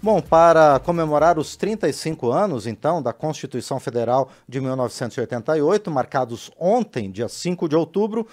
Bom, para comemorar os 35 anos, então, da Constituição Federal de 1988, marcados ontem, dia 5 de outubro,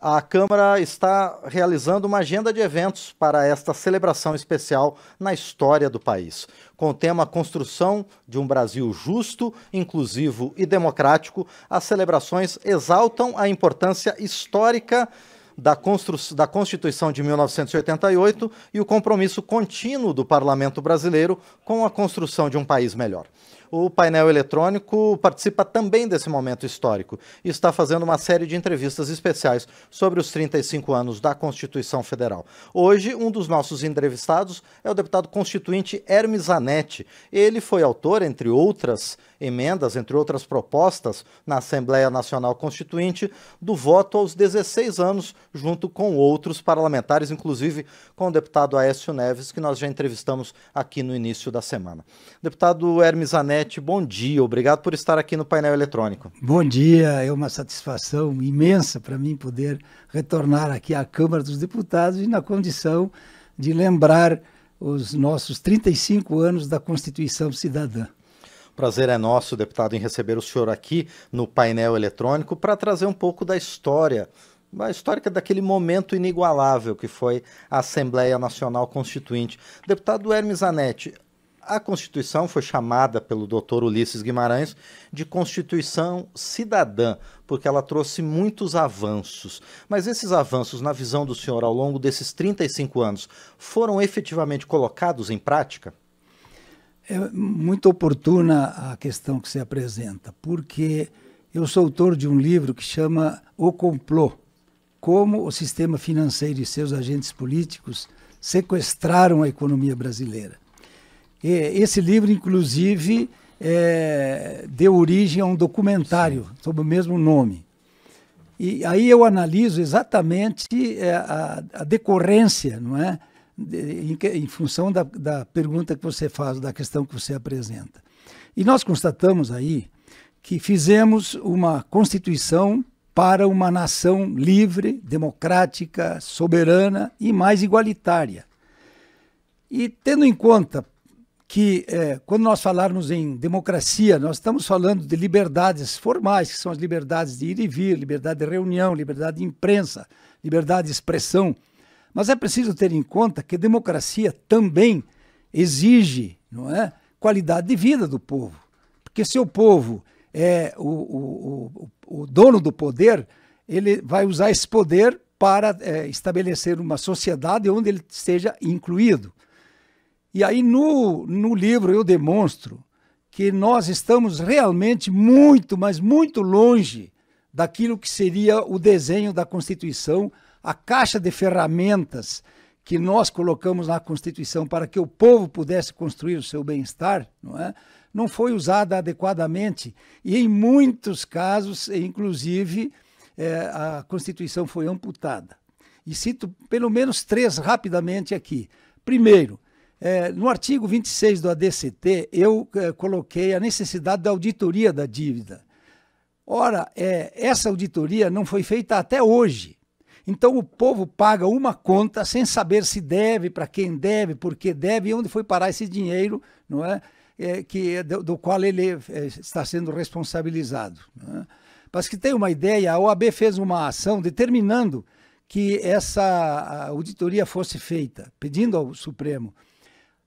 a Câmara está realizando uma agenda de eventos para esta celebração especial na história do país. Com o tema Construção de um Brasil Justo, Inclusivo e Democrático, as celebrações exaltam a importância histórica da, da Constituição de 1988 e o compromisso contínuo do parlamento brasileiro com a construção de um país melhor o painel eletrônico participa também desse momento histórico e está fazendo uma série de entrevistas especiais sobre os 35 anos da Constituição Federal. Hoje, um dos nossos entrevistados é o deputado constituinte Hermes Anetti. Ele foi autor, entre outras emendas, entre outras propostas, na Assembleia Nacional Constituinte, do voto aos 16 anos, junto com outros parlamentares, inclusive com o deputado Aécio Neves, que nós já entrevistamos aqui no início da semana. Deputado Hermes Anetti, bom dia. Obrigado por estar aqui no painel eletrônico. Bom dia, é uma satisfação imensa para mim poder retornar aqui à Câmara dos Deputados e na condição de lembrar os nossos 35 anos da Constituição Cidadã. Prazer é nosso, deputado, em receber o senhor aqui no painel eletrônico para trazer um pouco da história a história daquele momento inigualável que foi a Assembleia Nacional Constituinte. Deputado Hermes Anetti, a Constituição foi chamada pelo doutor Ulisses Guimarães de Constituição Cidadã, porque ela trouxe muitos avanços. Mas esses avanços, na visão do senhor, ao longo desses 35 anos, foram efetivamente colocados em prática? É muito oportuna a questão que se apresenta, porque eu sou autor de um livro que chama O Complô: Como o sistema financeiro e seus agentes políticos sequestraram a economia brasileira. E esse livro, inclusive, é, deu origem a um documentário sob o mesmo nome. E aí eu analiso exatamente é, a, a decorrência, não é? em, em função da, da pergunta que você faz, da questão que você apresenta. E nós constatamos aí que fizemos uma constituição para uma nação livre, democrática, soberana e mais igualitária. E tendo em conta que é, quando nós falarmos em democracia, nós estamos falando de liberdades formais, que são as liberdades de ir e vir, liberdade de reunião, liberdade de imprensa, liberdade de expressão, mas é preciso ter em conta que democracia também exige não é, qualidade de vida do povo. Porque se o povo é o, o, o, o dono do poder, ele vai usar esse poder para é, estabelecer uma sociedade onde ele esteja incluído. E aí no, no livro eu demonstro que nós estamos realmente muito, mas muito longe daquilo que seria o desenho da Constituição a caixa de ferramentas que nós colocamos na Constituição para que o povo pudesse construir o seu bem-estar, não é? Não foi usada adequadamente e em muitos casos, inclusive, é, a Constituição foi amputada. E cito pelo menos três rapidamente aqui. Primeiro, é, no artigo 26 do ADCT, eu é, coloquei a necessidade da auditoria da dívida. Ora, é, essa auditoria não foi feita até hoje. Então o povo paga uma conta sem saber se deve, para quem deve, por que deve e onde foi parar esse dinheiro, não é? é que é do, do, qual ele é, está sendo responsabilizado. É? Para que tem uma ideia, a OAB fez uma ação determinando que essa auditoria fosse feita, pedindo ao Supremo.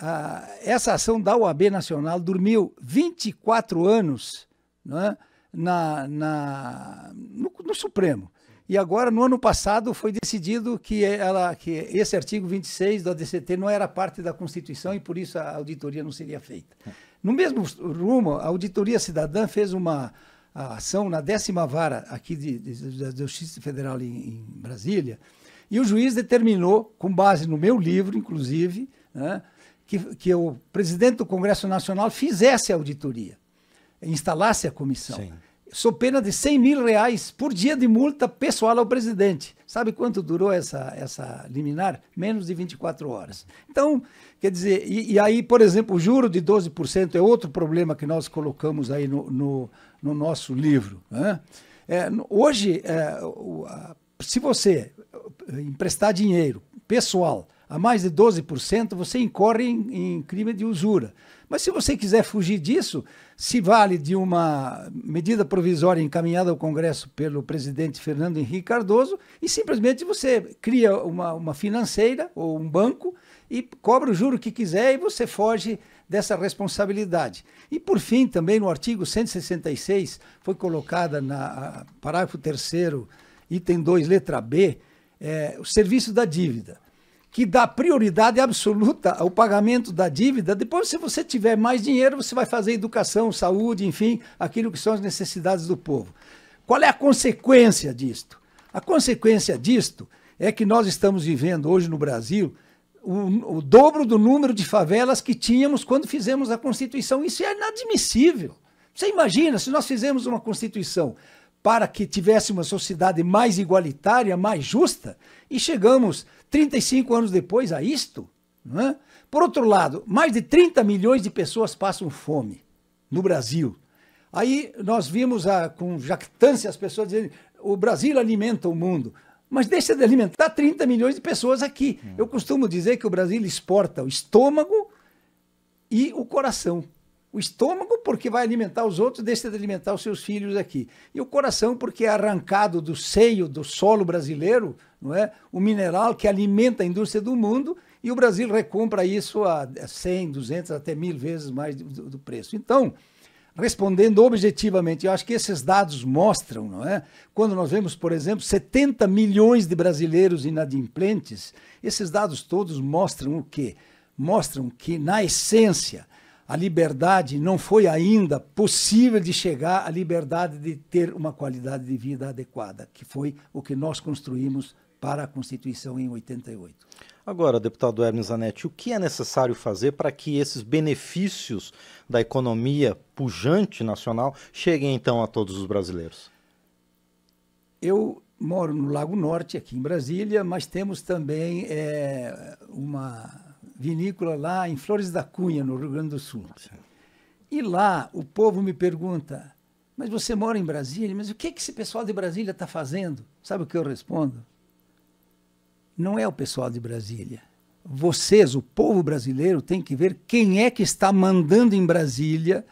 Ah, essa ação da OAB Nacional dormiu 24 anos né, na, na no, no Supremo. E agora, no ano passado, foi decidido que, ela, que esse artigo 26 da DCT não era parte da Constituição e, por isso, a auditoria não seria feita. No mesmo rumo, a Auditoria Cidadã fez uma ação na décima vara aqui de, de, da Justiça Federal em, em, Brasília, e o juiz determinou, com base no meu livro, inclusive, né, que, que o presidente do Congresso Nacional fizesse a auditoria, instalasse a comissão. Sim sou pena de 100 mil reais por dia de multa pessoal ao presidente. Sabe quanto durou essa, essa liminar? Menos de 24 horas. Então, quer dizer, e, e aí, por exemplo, o juro de 12% é outro problema que nós colocamos aí no, no, no nosso livro. Né? É, hoje, é, se você eh, emprestar dinheiro pessoal a mais de 12%, você incorre em, em crime de usura. Mas se você quiser fugir disso, se vale de uma medida provisória encaminhada ao Congresso pelo presidente Fernando Henrique Cardoso e simplesmente você cria uma, uma financeira ou um banco e cobra o juro que quiser e você foge dessa responsabilidade. E por fim, também no artigo 166 foi colocada na parágrafo 3 item 2, letra B, é, o serviço da dívida que dá prioridade absoluta ao pagamento da dívida. Depois, se você tiver mais dinheiro, você vai fazer educação, saúde, enfim, aquilo que são as necessidades do povo. Qual é a consequência disto? A consequência disto é que nós estamos vivendo hoje no Brasil o, o dobro do número de favelas que tínhamos quando fizemos a Constituição. Isso é inadmissível. Você imagina se nós fizemos uma Constituição para que tivesse uma sociedade mais igualitária, mais justa, e chegamos 35 anos depois a isto, é? por outro lado, mais de 30 milhões de pessoas passam fome no Brasil. Aí nós vimos a, com jactância as pessoas dizendo: o Brasil alimenta o mundo. Mas deixa de alimentar 30 milhões de pessoas aqui. Hum. Eu costumo dizer que o Brasil exporta o estômago e o coração. O estômago, porque vai alimentar os outros, deixa de alimentar os seus filhos aqui. E o coração, porque é arrancado do seio do solo brasileiro, não é? o mineral que alimenta a indústria do mundo, e o Brasil recompra isso a 100, 200, até mil vezes mais do, do preço. Então, respondendo objetivamente, eu acho que esses dados mostram, não é? Quando nós vemos, por exemplo, 70 milhões de brasileiros inadimplentes, esses dados todos mostram o quê? Mostram que, na essência, a liberdade não foi ainda possível de chegar à liberdade de ter uma qualidade de vida adequada, que foi o que nós construímos para a Constituição em 88. Agora, deputado Hermes Zanetti, o que é necessário fazer para que esses benefícios da economia pujante nacional cheguem então a todos os brasileiros? Eu moro no Lago Norte, aqui em Brasília, mas temos também é, uma vinícola lá em Flores da Cunha, no Rio Grande do Sul. E lá o povo me pergunta: mas você mora em Brasília? Mas o que, que esse pessoal de Brasília está fazendo? Sabe o que eu respondo? Não é o pessoal de Brasília. Vocês, o povo brasileiro, tem que ver quem é que está mandando em Brasília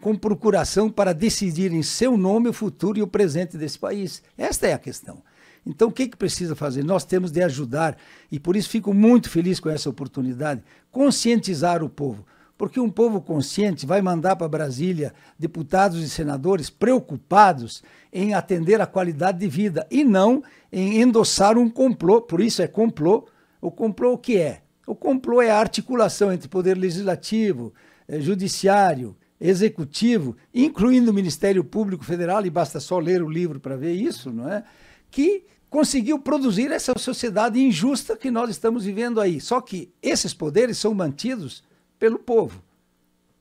com procuração para decidir em seu nome o futuro e o presente desse país. Esta é a questão. Então, o que, que precisa fazer? Nós temos de ajudar, e por isso fico muito feliz com essa oportunidade, conscientizar o povo. Porque um povo consciente vai mandar para Brasília deputados e senadores preocupados em atender a qualidade de vida e não em endossar um complô, por isso é complô. O complô o que é? O complô é a articulação entre poder legislativo, eh, judiciário, executivo, incluindo o Ministério Público Federal, e basta só ler o livro para ver isso, não é? que conseguiu produzir essa sociedade injusta que nós estamos vivendo aí. Só que esses poderes são mantidos pelo povo.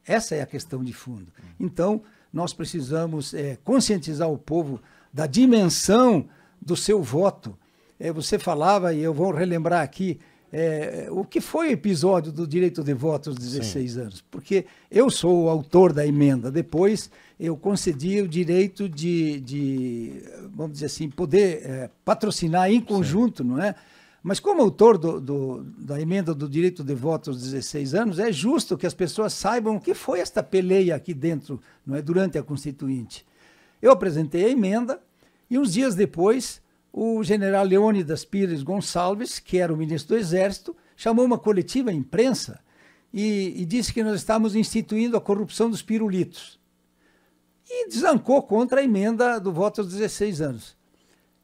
Essa é a questão de fundo. Então, nós precisamos é, conscientizar o povo da dimensão do seu voto. É, você falava, e eu vou relembrar aqui, é, o que foi o episódio do direito de voto aos 16 Sim. anos, porque eu sou o autor da emenda. Depois eu concedi o direito de, de vamos dizer assim, poder é, patrocinar em conjunto, Sim. não é? Mas como autor do, do, da emenda do direito de voto aos 16 anos, é justo que as pessoas saibam o que foi esta peleia aqui dentro, não é, durante a Constituinte. Eu apresentei a emenda e uns dias depois o general Leônidas Pires Gonçalves, que era o ministro do Exército, chamou uma coletiva à imprensa e, e disse que nós estávamos instituindo a corrupção dos pirulitos. E desancou contra a emenda do voto aos 16 anos.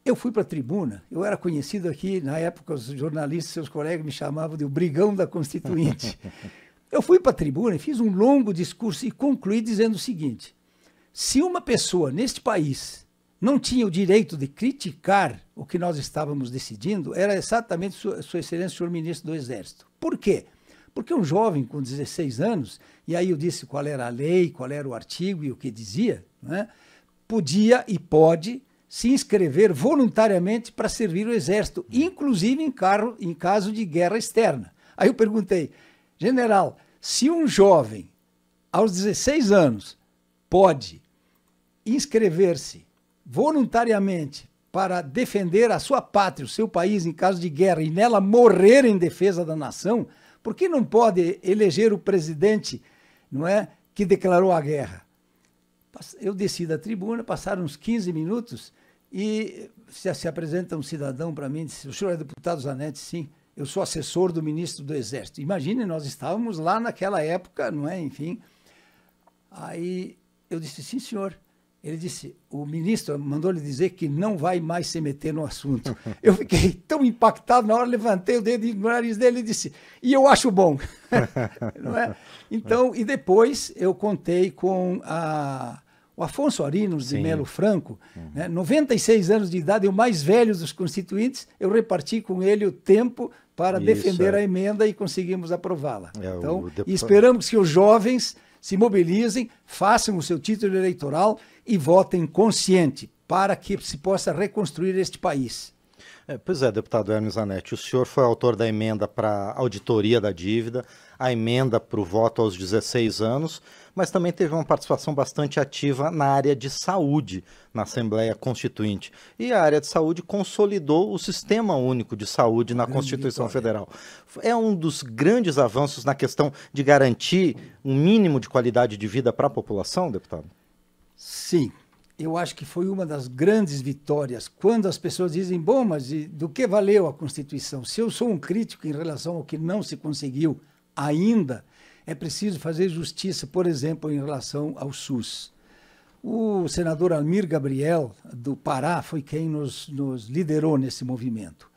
Eu fui para a tribuna, eu era conhecido aqui, na época os jornalistas, seus colegas me chamavam de o brigão da Constituinte. eu fui para a tribuna e fiz um longo discurso e concluí dizendo o seguinte: se uma pessoa neste país não tinha o direito de criticar o que nós estávamos decidindo era exatamente Sua, sua Excelência, o senhor ministro do Exército. Por quê? Porque um jovem com 16 anos, e aí eu disse qual era a lei, qual era o artigo e o que dizia, né, podia e pode se inscrever voluntariamente para servir o Exército, hum. inclusive em, carro, em caso de guerra externa. Aí eu perguntei, general, se um jovem aos 16 anos pode inscrever-se voluntariamente para defender a sua pátria, o seu país em caso de guerra e nela morrer em defesa da nação, por que não pode eleger o presidente, não é, que declarou a guerra? Eu desci da tribuna, passaram uns 15 minutos e se, se apresenta um cidadão para mim, disse: "O senhor é deputado Zanetti, sim, eu sou assessor do ministro do Exército". Imagine, nós estávamos lá naquela época, não é, enfim. Aí eu disse: "Sim, senhor". Ele disse, o ministro mandou lhe dizer que não vai mais se meter no assunto. Eu fiquei tão impactado, na hora levantei o dedo no nariz dele e disse, e eu acho bom. é? Então, e depois eu contei com a, o Afonso Arinos de Melo Franco, né, 96 anos de idade, o mais velho dos constituintes, eu reparti com ele o tempo para Isso, defender é. a emenda e conseguimos aprová-la. É, então, o... e esperamos que os jovens se mobilizem, façam o seu título eleitoral e votem consciente para que se possa reconstruir este país. É, pois é, deputado Hermes Zanetti, o senhor foi autor da emenda para auditoria da dívida, a emenda para o voto aos 16 anos, mas também teve uma participação bastante ativa na área de saúde na Assembleia Constituinte. E a área de saúde consolidou o Sistema Único de Saúde na Constituição Federal. É um dos grandes avanços na questão de garantir um mínimo de qualidade de vida para a população, deputado? Sim, eu acho que foi uma das grandes vitórias quando as pessoas dizem: bom, mas do que valeu a Constituição? Se eu sou um crítico em relação ao que não se conseguiu ainda, é preciso fazer justiça, por exemplo, em relação ao SUS. O senador Almir Gabriel, do Pará, foi quem nos, nos liderou nesse movimento.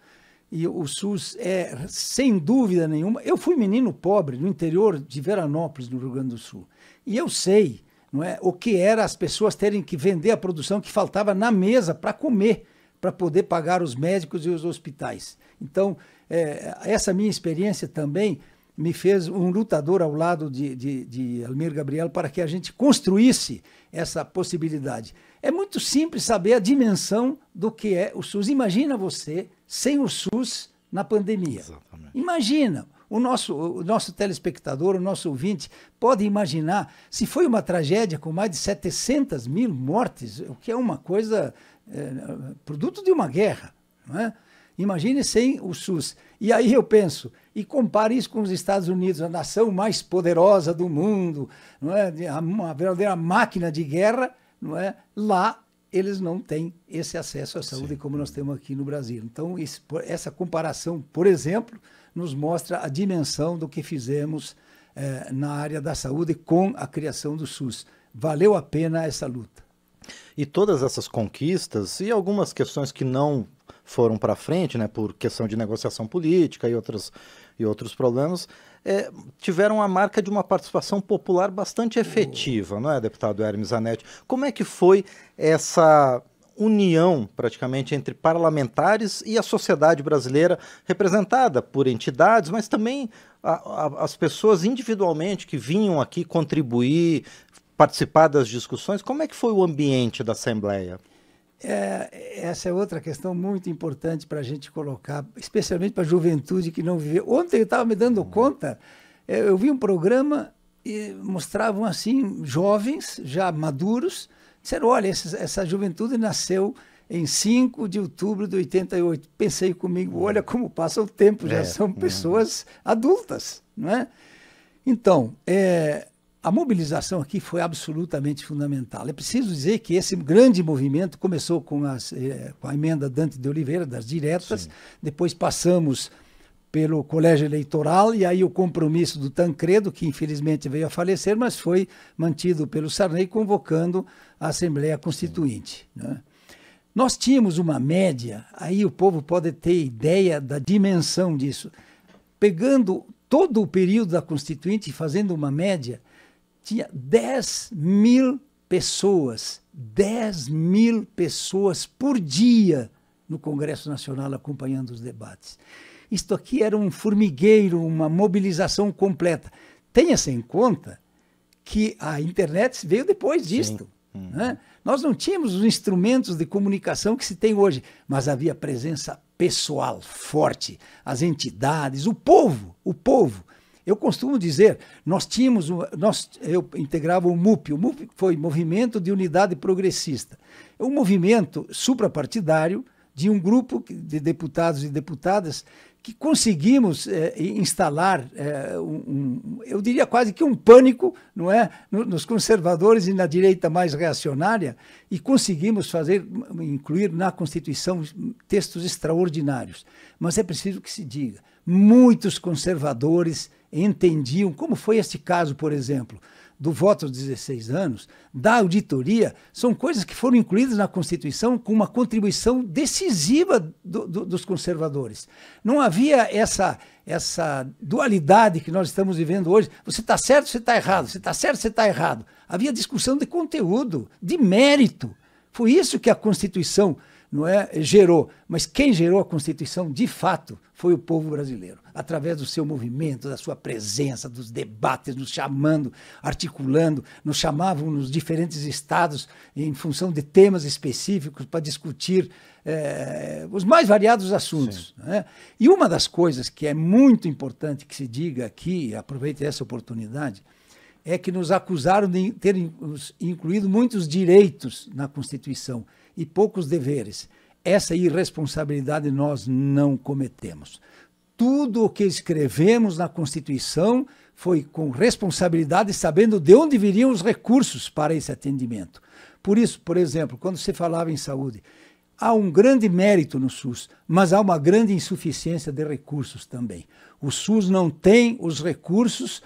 E o SUS é, sem dúvida nenhuma. Eu fui menino pobre no interior de Veranópolis, no Rio Grande do Sul. E eu sei não é? O que era as pessoas terem que vender a produção que faltava na mesa para comer, para poder pagar os médicos e os hospitais. Então, é, essa minha experiência também me fez um lutador ao lado de, de, de Almir Gabriel para que a gente construísse essa possibilidade. É muito simples saber a dimensão do que é o SUS. Imagina você sem o SUS na pandemia. Exatamente. Imagina. O nosso, o nosso telespectador, o nosso ouvinte, pode imaginar se foi uma tragédia com mais de 700 mil mortes, o que é uma coisa, é, produto de uma guerra. Não é? Imagine sem o SUS. E aí eu penso, e compare isso com os Estados Unidos, a nação mais poderosa do mundo, não é? uma verdadeira máquina de guerra, não é? lá eles não têm esse acesso à saúde Sim. como nós temos aqui no Brasil. Então, essa comparação, por exemplo, nos mostra a dimensão do que fizemos eh, na área da saúde com a criação do SUS. Valeu a pena essa luta. E todas essas conquistas e algumas questões que não foram para frente, né, por questão de negociação política e e outros problemas, é, tiveram a marca de uma participação popular bastante efetiva, não é, deputado Hermes Anetti? Como é que foi essa união, praticamente, entre parlamentares e a sociedade brasileira, representada por entidades, mas também a, a, as pessoas individualmente que vinham aqui contribuir, participar das discussões. Como é que foi o ambiente da Assembleia? É, essa é outra questão muito importante para a gente colocar, especialmente para a juventude que não viveu. Ontem eu estava me dando uhum. conta, é, eu vi um programa e mostravam assim jovens já maduros Disseram, olha, essa juventude nasceu em 5 de outubro de 88. Pensei comigo, uhum. olha como passa o tempo, já é, são uhum. pessoas é. adultas, não é? Então, é, a mobilização aqui foi absolutamente fundamental. É preciso dizer que esse grande movimento começou com, as, é, com a emenda Dante de Oliveira, das diretas, Sim. depois passamos pelo colégio eleitoral e aí o compromisso do Tancredo, que infelizmente veio a falecer, mas foi mantido pelo Sarney convocando a Assembleia Constituinte. Né? Nós tínhamos uma média, aí o povo pode ter ideia da dimensão disso. Pegando todo o período da Constituinte e fazendo uma média, tinha 10 mil pessoas, 10 mil pessoas por dia no Congresso Nacional acompanhando os debates. Isto aqui era um formigueiro, uma mobilização completa. Tenha-se em conta que a internet veio depois disto. Uhum. Né? Nós não tínhamos os instrumentos de comunicação que se tem hoje, mas havia presença pessoal forte, as entidades, o povo, o povo. Eu costumo dizer, nós tínhamos, nós, eu integrava o MUP, o MUP foi Movimento de Unidade Progressista, um movimento suprapartidário de um grupo de deputados e deputadas que conseguimos é, instalar, é, um, um, eu diria quase que um pânico, não é, nos conservadores e na direita mais reacionária, e conseguimos fazer incluir na Constituição textos extraordinários. Mas é preciso que se diga, muitos conservadores entendiam, como foi este caso, por exemplo, do voto aos 16 anos, da auditoria, são coisas que foram incluídas na Constituição com uma contribuição decisiva do, do, dos conservadores. Não havia essa, essa dualidade que nós estamos vivendo hoje. Você está certo, você está errado. Você está certo, você está errado. Havia discussão de conteúdo, de mérito. Foi isso que a Constituição não é, gerou. Mas quem gerou a Constituição, de fato, foi o povo brasileiro, através do seu movimento, da sua presença, dos debates, nos chamando, articulando, nos chamavam nos diferentes estados em função de temas específicos para discutir é, os mais variados assuntos. Né? E uma das coisas que é muito importante que se diga aqui, aproveite essa oportunidade, é que nos acusaram de terem incluído muitos direitos na Constituição e poucos deveres. Essa irresponsabilidade nós não cometemos. Tudo o que escrevemos na Constituição foi com responsabilidade, sabendo de onde viriam os recursos para esse atendimento. Por isso, por exemplo, quando se falava em saúde, há um grande mérito no SUS, mas há uma grande insuficiência de recursos também. O SUS não tem os recursos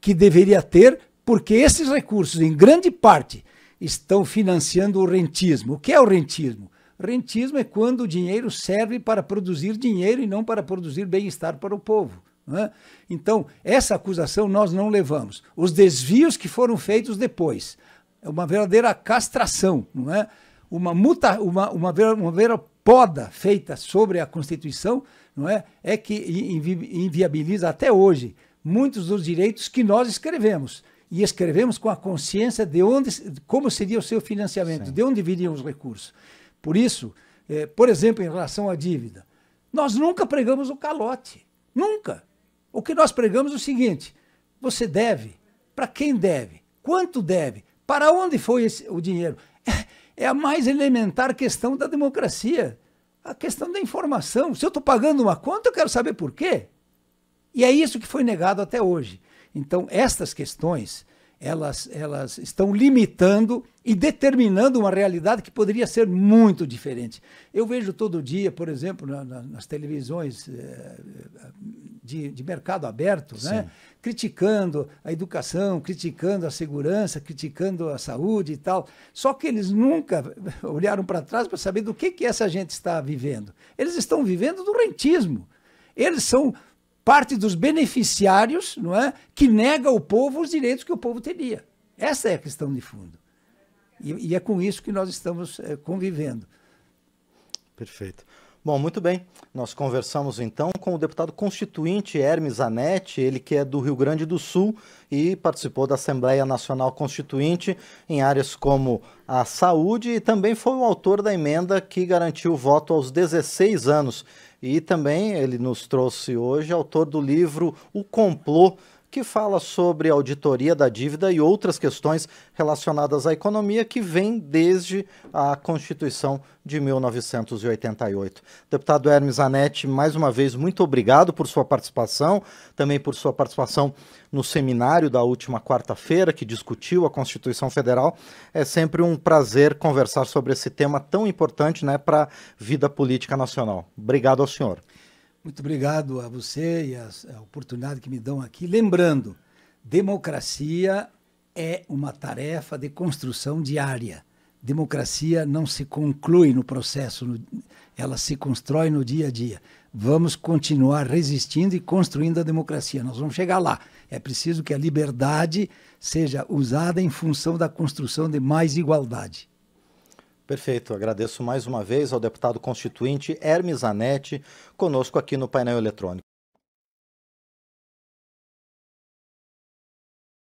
que deveria ter, porque esses recursos, em grande parte, estão financiando o rentismo. O que é o rentismo? Rentismo é quando o dinheiro serve para produzir dinheiro e não para produzir bem-estar para o povo. Né? Então, essa acusação nós não levamos. Os desvios que foram feitos depois. É uma verdadeira castração, não é? Uma, muta, uma, uma, vera, uma vera poda feita sobre a Constituição, não é? É que invi inviabiliza até hoje muitos dos direitos que nós escrevemos e escrevemos com a consciência de onde, como seria o seu financiamento, Sim. de onde viriam os recursos. Por isso, eh, por exemplo, em relação à dívida, nós nunca pregamos o calote, nunca. O que nós pregamos é o seguinte: você deve, para quem deve, quanto deve, para onde foi esse, o dinheiro. É, é a mais elementar questão da democracia, a questão da informação. Se eu estou pagando uma conta, eu quero saber por quê. E é isso que foi negado até hoje. Então, estas questões, elas, elas estão limitando e determinando uma realidade que poderia ser muito diferente. Eu vejo todo dia, por exemplo, na, na, nas televisões eh, de, de, mercado aberto, né? criticando a educação, criticando a segurança, criticando a saúde e tal. Só que eles nunca olharam para trás para saber do que, que essa gente está vivendo. Eles estão vivendo do rentismo. Eles são parte dos beneficiários, não é, que nega ao povo os direitos que o povo teria. Essa é a questão de fundo. E, e é com isso que nós estamos é, convivendo. Perfeito. Bom, muito bem. Nós conversamos então com o deputado constituinte Hermes Anetti, ele que é do Rio Grande do Sul e participou da Assembleia Nacional Constituinte em áreas como a saúde e também foi o autor da emenda que garantiu o voto aos 16 anos e também ele nos trouxe hoje, autor do livro O Complô que fala sobre auditoria da dívida e outras questões relacionadas à economia que vem desde a Constituição de 1988. Deputado Hermes Anetti, mais uma vez, muito obrigado por sua participação, também por sua participação no seminário da última quarta-feira, que discutiu a Constituição Federal. É sempre um prazer conversar sobre esse tema tão importante né, para a vida política nacional. Obrigado ao senhor. Muito obrigado a você e a, oportunidade que me dão aqui. Lembrando, democracia é uma tarefa de construção diária. Democracia não se conclui no processo, no, ela se constrói no dia a dia. Vamos continuar resistindo e construindo a democracia. Nós vamos chegar lá. É preciso que a liberdade seja usada em função da construção de mais igualdade. Perfeito. Agradeço mais uma vez ao deputado constituinte Hermes Anetti conosco aqui no painel eletrônico.